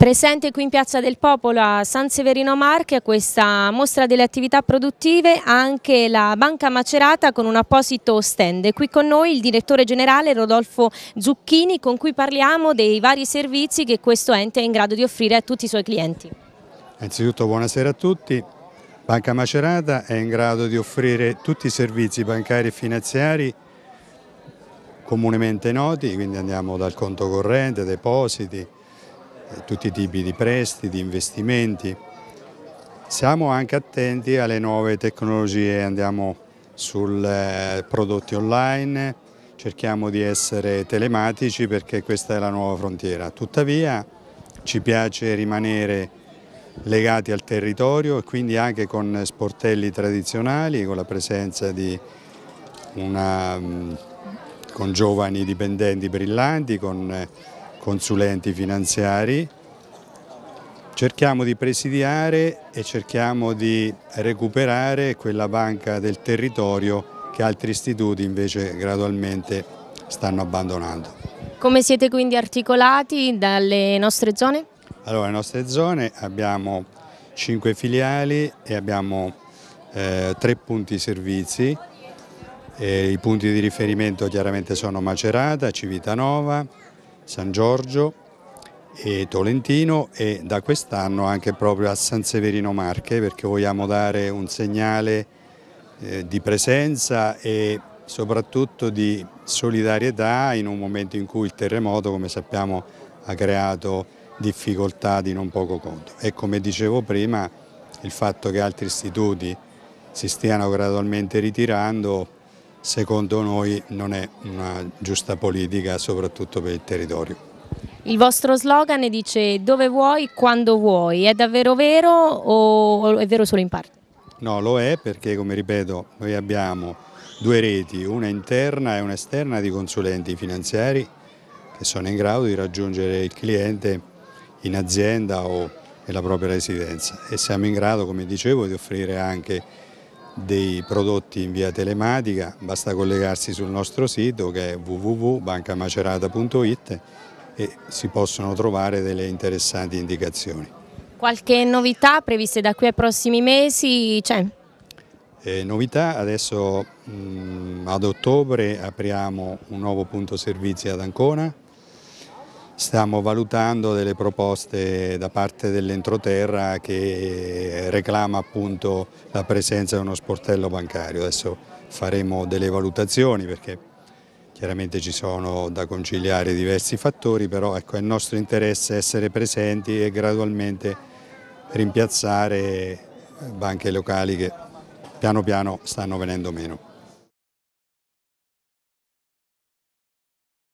Presente qui in Piazza del Popolo a San Severino Marche a questa mostra delle attività produttive anche la Banca Macerata con un apposito stand. qui con noi il direttore generale Rodolfo Zucchini con cui parliamo dei vari servizi che questo ente è in grado di offrire a tutti i suoi clienti. Innanzitutto buonasera a tutti. Banca Macerata è in grado di offrire tutti i servizi bancari e finanziari comunemente noti, quindi andiamo dal conto corrente, depositi, eh, tutti i tipi di prestiti, di investimenti. Siamo anche attenti alle nuove tecnologie, andiamo sui eh, prodotti online, cerchiamo di essere telematici perché questa è la nuova frontiera. Tuttavia ci piace rimanere legati al territorio e quindi anche con sportelli tradizionali, con la presenza di una, mm, con giovani dipendenti brillanti, con eh, consulenti finanziari, cerchiamo di presidiare e cerchiamo di recuperare quella banca del territorio che altri istituti invece gradualmente stanno abbandonando. Come siete quindi articolati dalle nostre zone? Allora, le nostre zone abbiamo cinque filiali e abbiamo eh, 3 punti servizi. E eh, I punti di riferimento chiaramente sono Macerata, Civitanova, San Giorgio e Tolentino e da quest'anno anche proprio a San Severino Marche perché vogliamo dare un segnale eh, di presenza e soprattutto di solidarietà in un momento in cui il terremoto come sappiamo ha creato difficoltà di non poco conto e come dicevo prima il fatto che altri istituti si stiano gradualmente ritirando secondo noi non è una giusta politica soprattutto per il territorio. Il vostro slogan dice dove vuoi, quando vuoi, è davvero vero o è vero solo in parte? No, lo è perché come ripeto noi abbiamo due reti, una interna e una esterna di consulenti finanziari che sono in grado di raggiungere il cliente in azienda o nella propria residenza e siamo in grado, come dicevo, di offrire anche dei prodotti in via telematica, basta collegarsi sul nostro sito che è www.bancamacerata.it e si possono trovare delle interessanti indicazioni. Qualche novità previste da qui ai prossimi mesi c'è? Eh, novità, adesso mh, mm, ad ottobre apriamo un nuovo punto servizi ad Ancona, stiamo valutando delle proposte da parte dell'entroterra che reclama appunto la presenza di uno sportello bancario. Adesso faremo delle valutazioni perché chiaramente ci sono da conciliare diversi fattori, però ecco, è nostro interesse essere presenti e gradualmente rimpiazzare banche locali che piano piano stanno venendo meno.